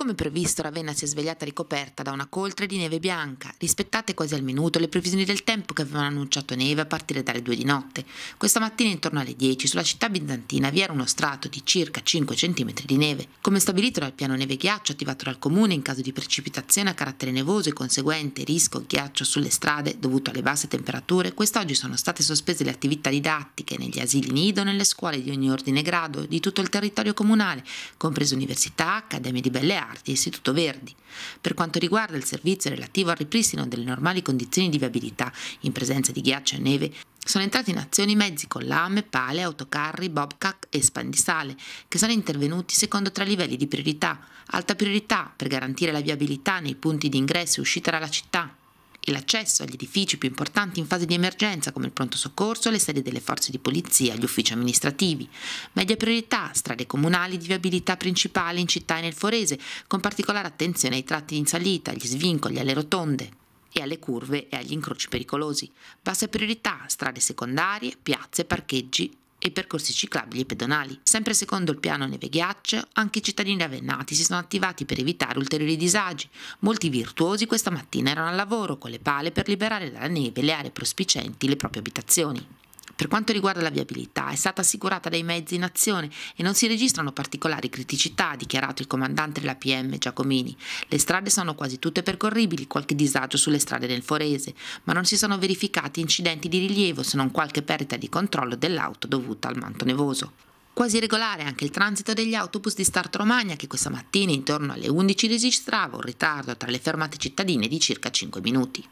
Come previsto, Ravenna si è svegliata ricoperta da una coltre di neve bianca, rispettate quasi al minuto le previsioni del tempo che avevano annunciato neve a partire dalle 2 di notte. Questa mattina intorno alle 10 sulla città bizantina vi era uno strato di circa 5 cm di neve. Come stabilito dal piano neve ghiaccio attivato dal comune in caso di precipitazione a carattere nevoso e conseguente rischio ghiaccio sulle strade dovuto alle basse temperature, quest'oggi sono state sospese le attività didattiche negli asili nido, nelle scuole di ogni ordine e grado di tutto il territorio comunale, comprese università, accademie di belle arti Lombardi, Istituto Verdi. Per quanto riguarda il servizio relativo al ripristino delle normali condizioni di viabilità in presenza di ghiaccio e neve, sono entrati in azione i mezzi con lame, pale, autocarri, bobcac e spandisale, che sono intervenuti secondo tre livelli di priorità. Alta priorità per garantire la viabilità nei punti di ingresso e uscita dalla città, e l'accesso agli edifici più importanti in fase di emergenza come il pronto soccorso, le sedi delle forze di polizia, gli uffici amministrativi. Media priorità, strade comunali di viabilità principale in città e nel forese, con particolare attenzione ai tratti in salita, agli svincoli, alle rotonde e alle curve e agli incroci pericolosi. Bassa priorità, strade secondarie, piazze, parcheggi e percorsi ciclabili e pedonali. Sempre secondo il piano Neve Ghiaccio, anche i cittadini avennati si sono attivati per evitare ulteriori disagi. Molti virtuosi questa mattina erano al lavoro con le pale per liberare dalla neve le aree prospicenti le proprie abitazioni. Per quanto riguarda la viabilità, è stata assicurata dai mezzi in azione e non si registrano particolari criticità, ha dichiarato il comandante della PM Giacomini. Le strade sono quasi tutte percorribili, qualche disagio sulle strade del Forese, ma non si sono verificati incidenti di rilievo se non qualche perdita di controllo dell'auto dovuta al manto nevoso. Quasi regolare anche il transito degli autobus di Start Romagna che questa mattina intorno alle 11 registrava un ritardo tra le fermate cittadine di circa 5 minuti.